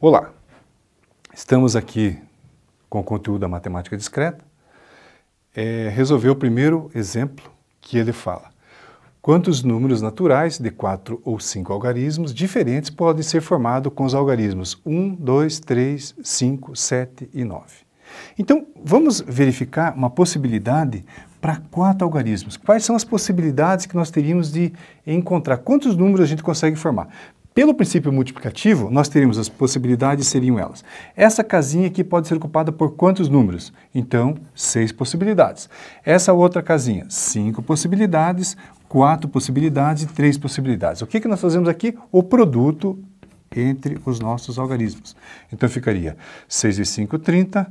Olá, estamos aqui com o conteúdo da matemática discreta. É, resolver o primeiro exemplo que ele fala. Quantos números naturais de quatro ou cinco algarismos diferentes podem ser formados com os algarismos 1, 2, 3, 5, 7 e 9? Então, vamos verificar uma possibilidade para quatro algarismos. Quais são as possibilidades que nós teríamos de encontrar? Quantos números a gente consegue formar? Pelo princípio multiplicativo, nós teríamos as possibilidades seriam elas. Essa casinha aqui pode ser ocupada por quantos números? Então, seis possibilidades. Essa outra casinha, cinco possibilidades, quatro possibilidades e três possibilidades. O que, que nós fazemos aqui? O produto entre os nossos algarismos. Então, ficaria 6 vezes 5, 30,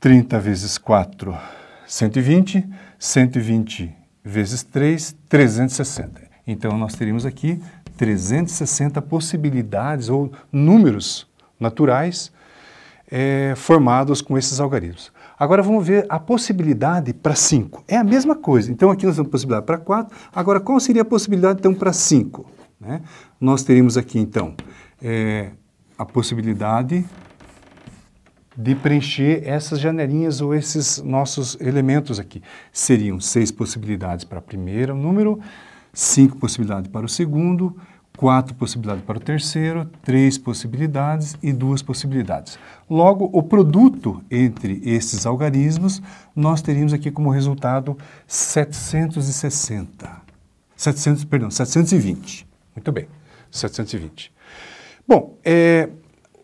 30 vezes 4, 120, 120 vezes 3, 360. Então, nós teríamos aqui 360 possibilidades ou números naturais é, formados com esses algarismos. Agora vamos ver a possibilidade para 5. É a mesma coisa. Então aqui nós temos possibilidade para 4. Agora qual seria a possibilidade então para 5? Né? Nós teríamos aqui então é, a possibilidade de preencher essas janelinhas ou esses nossos elementos aqui. Seriam seis possibilidades para o primeiro número, cinco possibilidades para o segundo, quatro possibilidades para o terceiro, três possibilidades e duas possibilidades. Logo, o produto entre esses algarismos, nós teríamos aqui como resultado 760. 700, perdão, 720. Muito bem, 720. Bom, é,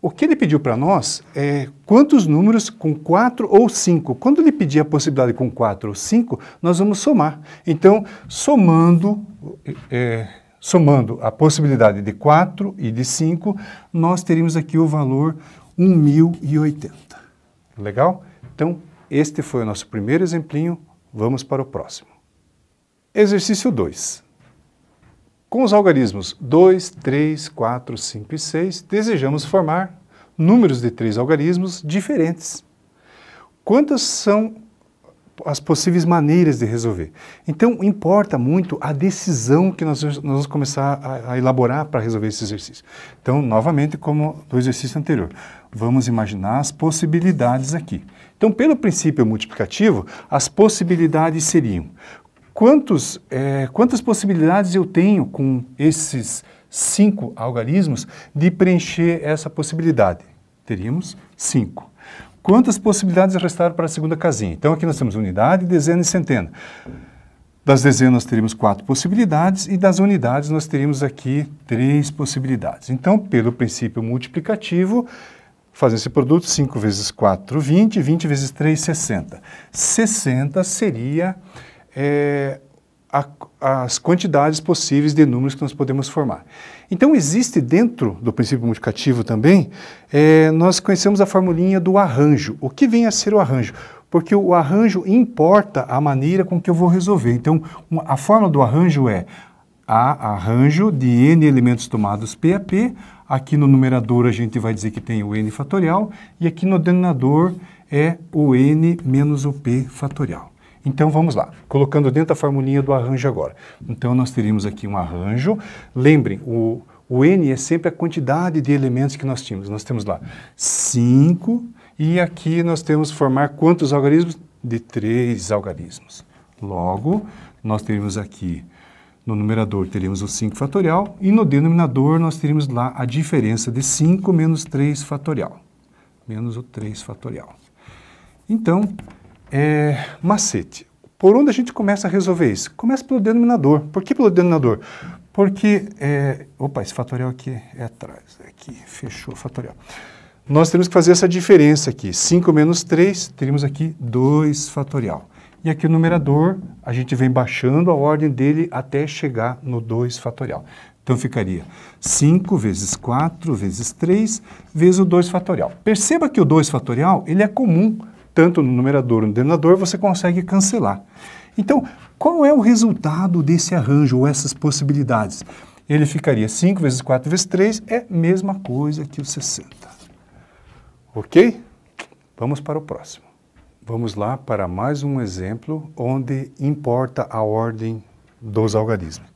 o que ele pediu para nós é quantos números com 4 ou 5. Quando ele pedir a possibilidade com 4 ou 5, nós vamos somar. Então, somando... É, Somando a possibilidade de 4 e de 5, nós teríamos aqui o valor 1080. Legal? Então, este foi o nosso primeiro exemplinho. Vamos para o próximo. Exercício 2. Com os algarismos 2, 3, 4, 5 e 6, desejamos formar números de três algarismos diferentes. Quantas são as possíveis maneiras de resolver. Então, importa muito a decisão que nós, nós vamos começar a, a elaborar para resolver esse exercício. Então, novamente, como do exercício anterior, vamos imaginar as possibilidades aqui. Então, pelo princípio multiplicativo, as possibilidades seriam quantos, é, quantas possibilidades eu tenho com esses cinco algarismos de preencher essa possibilidade? Teríamos cinco. Quantas possibilidades restaram para a segunda casinha? Então, aqui nós temos unidade, dezena e centena. Das dezenas nós teríamos quatro possibilidades e das unidades nós teríamos aqui três possibilidades. Então, pelo princípio multiplicativo, fazer esse produto 5 vezes 4, 20, 20 vezes 3, 60. 60 seria é, a, as quantidades possíveis de números que nós podemos formar. Então, existe dentro do princípio multiplicativo também, é, nós conhecemos a formulinha do arranjo. O que vem a ser o arranjo? Porque o arranjo importa a maneira com que eu vou resolver. Então, a fórmula do arranjo é a arranjo de n elementos tomados p a p. Aqui no numerador a gente vai dizer que tem o n fatorial e aqui no denominador é o n menos o p fatorial. Então vamos lá, colocando dentro da formulinha do arranjo agora. Então nós teríamos aqui um arranjo. Lembrem, o, o N é sempre a quantidade de elementos que nós tínhamos. Nós temos lá 5 e aqui nós temos formar quantos algarismos? De 3 algarismos. Logo, nós teríamos aqui no numerador teríamos o 5 fatorial e no denominador nós teríamos lá a diferença de 5 menos 3 fatorial, menos o 3 fatorial. Então, é, macete. Por onde a gente começa a resolver isso? Começa pelo denominador. Por que pelo denominador? Porque, é, opa, esse fatorial aqui é atrás, é aqui, fechou o fatorial. Nós temos que fazer essa diferença aqui. 5 menos 3, teríamos aqui 2 fatorial. E aqui o numerador, a gente vem baixando a ordem dele até chegar no 2 fatorial. Então ficaria 5 vezes 4 vezes 3 vezes o 2 fatorial. Perceba que o 2 fatorial, ele é comum tanto no numerador no denominador, você consegue cancelar. Então, qual é o resultado desse arranjo ou essas possibilidades? Ele ficaria 5 vezes 4 vezes 3, é a mesma coisa que o 60. Ok? Vamos para o próximo. Vamos lá para mais um exemplo onde importa a ordem dos algarismos.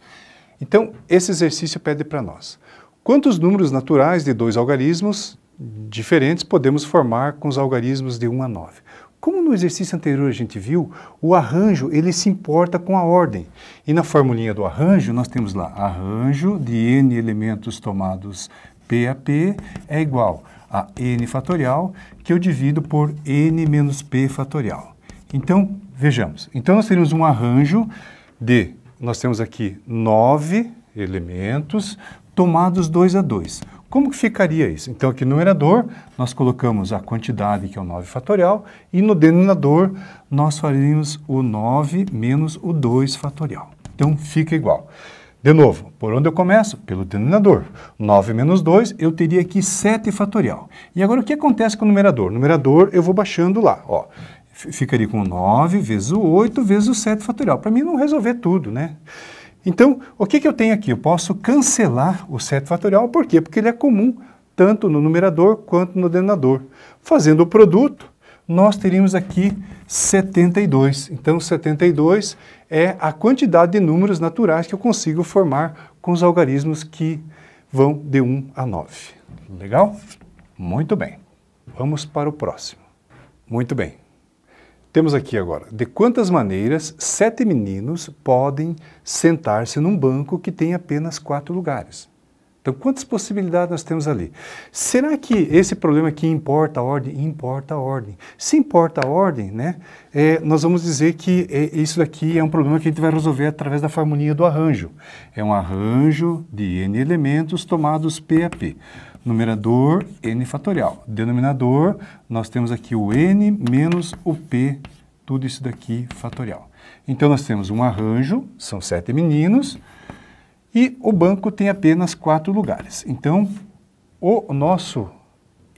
Então, esse exercício pede para nós. Quantos números naturais de dois algarismos diferentes, podemos formar com os algarismos de 1 a 9. Como no exercício anterior a gente viu, o arranjo ele se importa com a ordem. E na formulinha do arranjo, nós temos lá arranjo de n elementos tomados p a p é igual a n fatorial, que eu divido por n menos p fatorial. Então, vejamos. Então, nós teríamos um arranjo de, nós temos aqui nove elementos tomados 2 a 2. Como que ficaria isso? Então, aqui no numerador, nós colocamos a quantidade, que é o 9 fatorial, e no denominador, nós faríamos o 9 menos o 2 fatorial. Então, fica igual. De novo, por onde eu começo? Pelo denominador. 9 menos 2, eu teria aqui 7 fatorial. E agora, o que acontece com o numerador? O numerador, eu vou baixando lá, ó ficaria com 9 vezes o 8 vezes o 7 fatorial. Para mim não resolver tudo, né? Então, o que, que eu tenho aqui? Eu posso cancelar o 7 fatorial, por quê? Porque ele é comum tanto no numerador quanto no denominador. Fazendo o produto, nós teríamos aqui 72. Então, 72 é a quantidade de números naturais que eu consigo formar com os algarismos que vão de 1 a 9. Legal? Muito bem. Vamos para o próximo. Muito bem. Temos aqui agora, de quantas maneiras sete meninos podem sentar-se num banco que tem apenas quatro lugares? Então, quantas possibilidades nós temos ali? Será que esse problema aqui importa a ordem? Importa a ordem. Se importa a ordem, né, é, nós vamos dizer que é, isso daqui é um problema que a gente vai resolver através da formulinha do arranjo. É um arranjo de N elementos tomados P a P numerador n fatorial. Denominador, nós temos aqui o n menos o p, tudo isso daqui fatorial. Então nós temos um arranjo, são sete meninos, e o banco tem apenas quatro lugares. Então, o nosso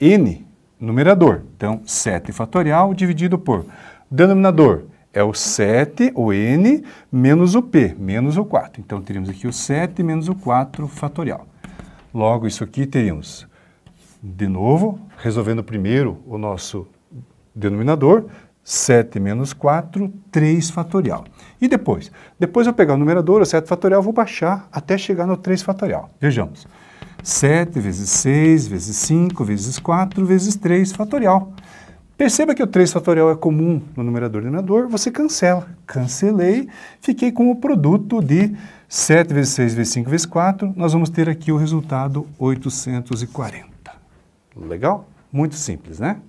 n, numerador, então 7 fatorial dividido por denominador, é o 7, o n, menos o p, menos o 4. Então, teríamos aqui o 7 menos o 4 fatorial. Logo, isso aqui teríamos, de novo, resolvendo primeiro o nosso denominador, 7 menos 4, 3 fatorial. E depois? Depois eu pegar o numerador, o 7 fatorial, vou baixar até chegar no 3 fatorial. Vejamos. 7 vezes 6, vezes 5, vezes 4, vezes 3 fatorial. Perceba que o 3 fatorial é comum no numerador e denominador, você cancela. Cancelei, fiquei com o produto de 7 vezes 6 vezes 5 vezes 4, nós vamos ter aqui o resultado 840. Legal? Muito simples, né?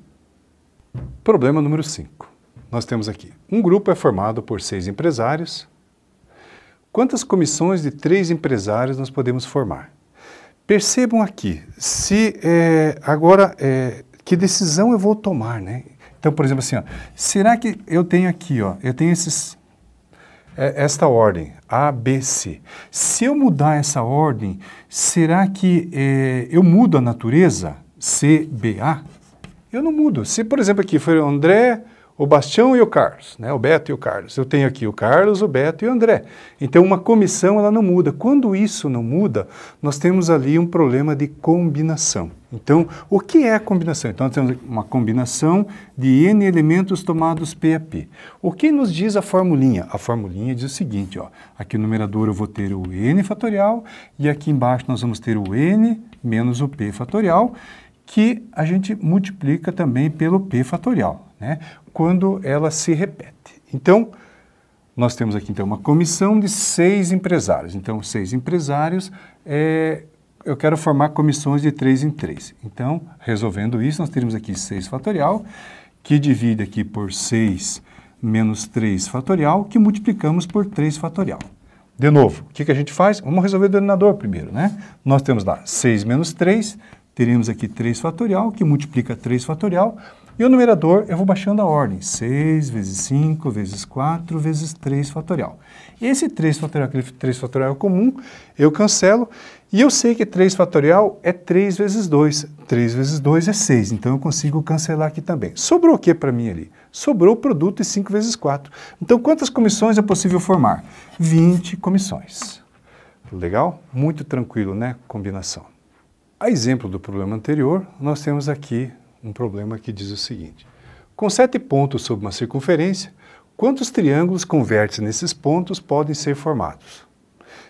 Problema número 5. Nós temos aqui, um grupo é formado por seis empresários. Quantas comissões de três empresários nós podemos formar? Percebam aqui, se é, agora, é, que decisão eu vou tomar, né? Então, por exemplo, assim, ó, será que eu tenho aqui, ó, eu tenho esses é esta ordem, A, B, C. Se eu mudar essa ordem, será que eh, eu mudo a natureza, C, B, A? Eu não mudo. Se, por exemplo, aqui for André, o Bastião e o Carlos, né? o Beto e o Carlos. Eu tenho aqui o Carlos, o Beto e o André. Então, uma comissão ela não muda. Quando isso não muda, nós temos ali um problema de combinação. Então, o que é a combinação? Então, nós temos uma combinação de N elementos tomados P a P. O que nos diz a formulinha? A formulinha diz o seguinte, ó, aqui no numerador eu vou ter o N fatorial e aqui embaixo nós vamos ter o N menos o P fatorial, que a gente multiplica também pelo P fatorial né, quando ela se repete. Então, nós temos aqui então uma comissão de seis empresários. Então, seis empresários, é, eu quero formar comissões de três em três. Então, resolvendo isso, nós teríamos aqui 6 fatorial, que divide aqui por 6 menos 3 fatorial, que multiplicamos por 3 fatorial. De novo, o que, que a gente faz? Vamos resolver o denominador primeiro, né? Nós temos lá 6 menos 3, teremos aqui 3 fatorial, que multiplica 3 fatorial e o numerador eu vou baixando a ordem, 6 vezes 5 vezes 4 vezes 3 fatorial. Esse 3 fatorial, aquele 3 fatorial comum, eu cancelo e eu sei que 3 fatorial é 3 vezes 2, 3 vezes 2 é 6, então eu consigo cancelar aqui também. Sobrou o que para mim ali? Sobrou o produto e 5 vezes 4. Então quantas comissões é possível formar? 20 comissões. Legal? Muito tranquilo, né? Combinação. A exemplo do problema anterior, nós temos aqui um problema que diz o seguinte: com sete pontos sobre uma circunferência, quantos triângulos convértices nesses pontos podem ser formados?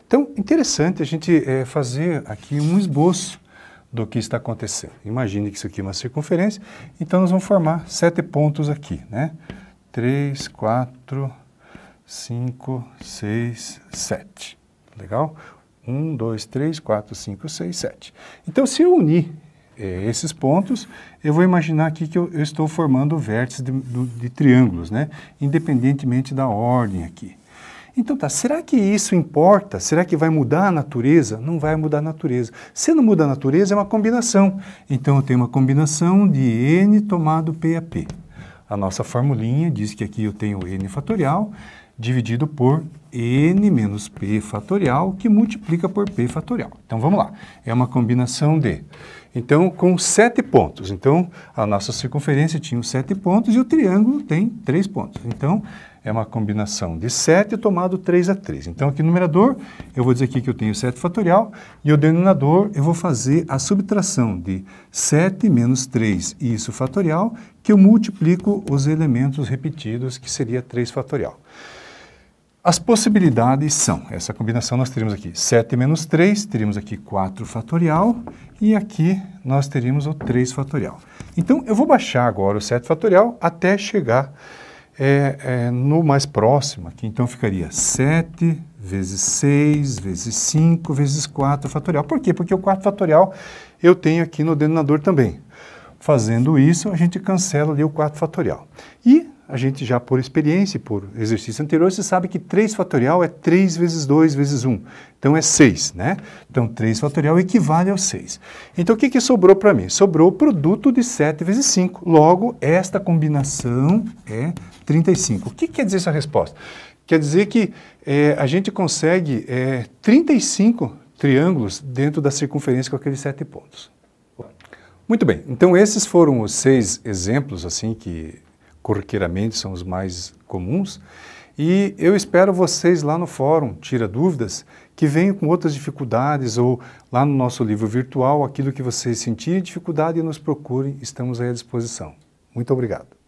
Então, interessante a gente é, fazer aqui um esboço do que está acontecendo. Imagine que isso aqui é uma circunferência, então nós vamos formar sete pontos aqui, né? 3, 4, 5, 6, 7. Legal? 1, 2, 3, 4, 5, 6, 7. Então, se eu unir é, esses pontos, eu vou imaginar aqui que eu, eu estou formando vértices de, de, triângulos, né? independentemente da ordem aqui. Então tá, será que isso importa? Será que vai mudar a natureza? Não vai mudar a natureza. Se não mudar a natureza, é uma combinação. Então eu tenho uma combinação de n tomado p a p. A nossa formulinha diz que aqui eu tenho n fatorial dividido por n menos p fatorial, que multiplica por p fatorial. Então vamos lá, é uma combinação de. Então, com sete pontos. Então, a nossa circunferência tinha sete pontos e o triângulo tem três pontos. Então, é uma combinação de 7 tomado 3 a 3. Então, aqui no numerador, eu vou dizer aqui que eu tenho 7 fatorial, e o denominador, eu vou fazer a subtração de 7 menos 3, isso fatorial, que eu multiplico os elementos repetidos, que seria 3 fatorial. As possibilidades são, essa combinação nós teríamos aqui 7 menos 3, teríamos aqui 4 fatorial e aqui nós teríamos o 3 fatorial. Então eu vou baixar agora o 7 fatorial até chegar é, é, no mais próximo aqui, então ficaria 7 vezes 6, vezes 5, vezes 4 fatorial. Por quê? Porque o 4 fatorial eu tenho aqui no denominador também. Fazendo isso, a gente cancela ali o 4 fatorial. E a gente já por experiência e por exercício anterior, você sabe que 3 fatorial é 3 vezes 2 vezes 1. Então é 6, né? Então 3 fatorial equivale ao 6. Então o que, que sobrou para mim? Sobrou o produto de 7 vezes 5. Logo, esta combinação é 35. O que quer dizer essa resposta? Quer dizer que é, a gente consegue é, eh, 35 triângulos dentro da circunferência com aqueles 7 pontos. Muito bem, então esses foram os seis exemplos assim que corriqueiramente são os mais comuns. E eu espero vocês lá no fórum, tira dúvidas, que venham com outras dificuldades ou lá no nosso livro virtual, aquilo que vocês sentirem dificuldade e nos procurem, estamos aí à disposição. Muito obrigado.